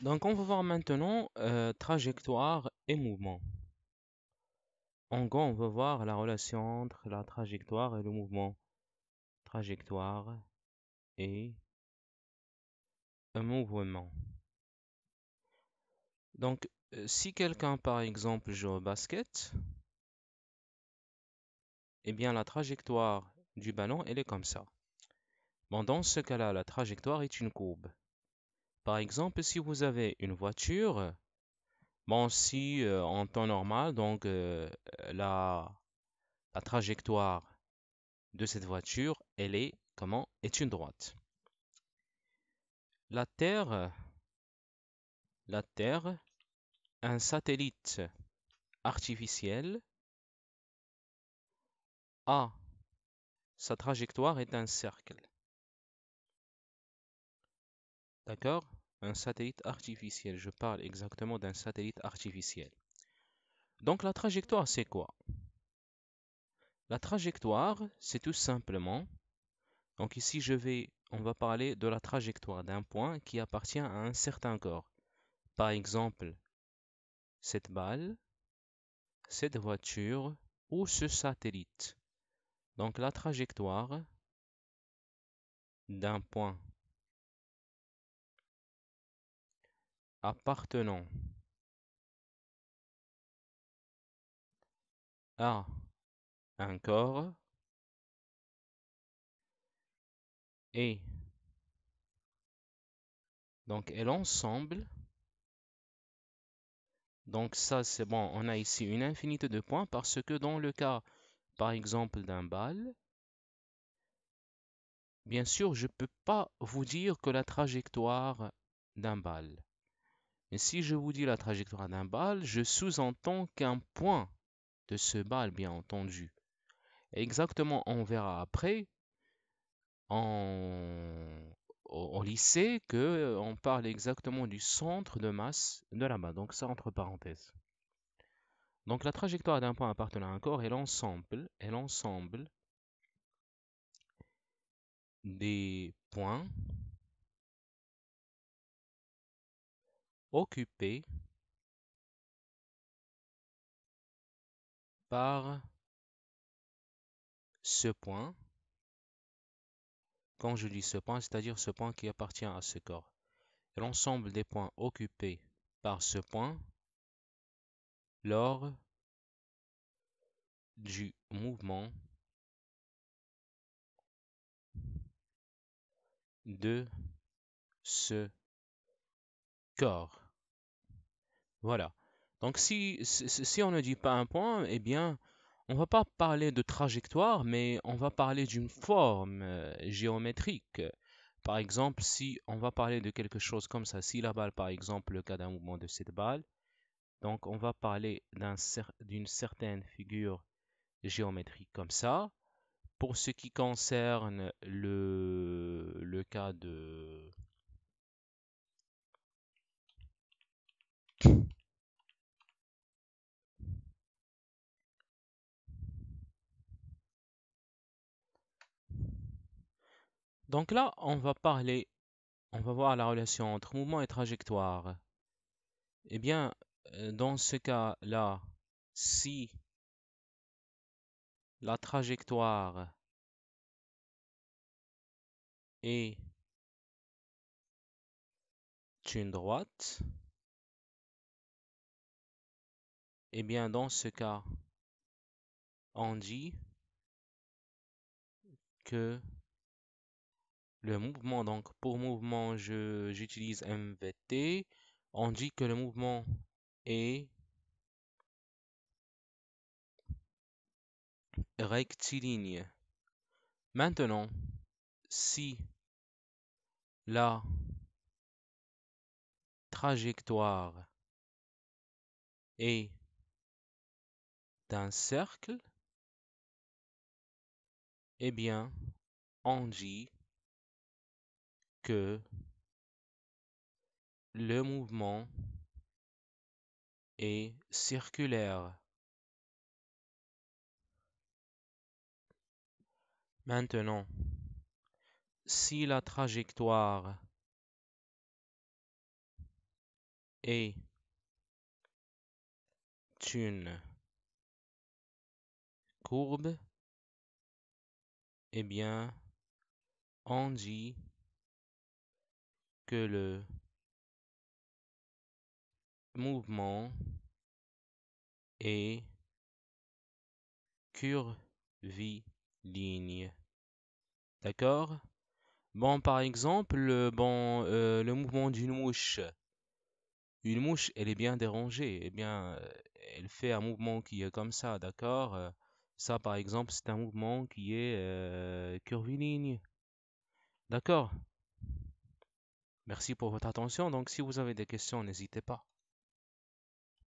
Donc on va voir maintenant euh, trajectoire et mouvement. En gros, on va voir la relation entre la trajectoire et le mouvement. Trajectoire et mouvement. Donc, euh, si quelqu'un, par exemple, joue au basket, eh bien, la trajectoire du ballon, elle est comme ça. Bon, dans ce cas-là, la trajectoire est une courbe. Par exemple, si vous avez une voiture, bon, si euh, en temps normal, donc euh, la, trajectoire de cette voiture, elle est comment Est une droite. La Terre, la Terre, un satellite artificiel a sa trajectoire est un cercle. D'accord un satellite artificiel. Je parle exactement d'un satellite artificiel. Donc la trajectoire, c'est quoi La trajectoire, c'est tout simplement... Donc ici, je vais, on va parler de la trajectoire d'un point qui appartient à un certain corps. Par exemple, cette balle, cette voiture ou ce satellite. Donc la trajectoire d'un point appartenant à un corps et donc elle l'ensemble donc ça c'est bon on a ici une infinité de points parce que dans le cas par exemple d'un bal bien sûr je ne peux pas vous dire que la trajectoire d'un bal si je vous dis la trajectoire d'un bal, je sous-entends qu'un point de ce bal, bien entendu. Exactement, on verra après en, au, lycée qu'on euh, parle exactement du centre de masse de la balle. Donc ça entre parenthèses. Donc la trajectoire d'un point appartenant à un corps est l'ensemble des points occupé par ce point. Quand je dis ce point, c'est-à-dire ce point qui appartient à ce corps. L'ensemble des points occupés par ce point lors du mouvement de ce corps. Voilà. Donc si, si, on ne dit pas un point, eh bien, on va pas parler de trajectoire, mais on va parler d'une forme euh, géométrique. Par exemple, si on va parler de quelque chose comme ça, si la balle, par exemple, le cas d'un mouvement de cette balle, donc on va parler d'une certaine figure géométrique comme ça. Pour ce qui concerne le, le cas de, Donc là, on va parler, on va voir la relation entre mouvement et trajectoire. Eh bien, euh, dans ce cas-là, si la trajectoire est une droite, eh bien, dans ce cas, on dit que le mouvement. Donc, pour mouvement, j'utilise MVT. On dit que le mouvement est rectiligne. Maintenant, si la trajectoire est d'un cercle, eh bien, on dit que le mouvement est circulaire. Maintenant, si la trajectoire est une courbe, eh bien, on dit que le mouvement est curviligne. D'accord Bon, par exemple, euh, bon, euh, le mouvement d'une mouche. Une mouche, elle est bien dérangée. Eh bien, euh, elle fait un mouvement qui est comme ça, d'accord Ça, par exemple, c'est un mouvement qui est curviligne. D'accord Merci pour votre attention. Donc, si vous avez des questions, n'hésitez pas.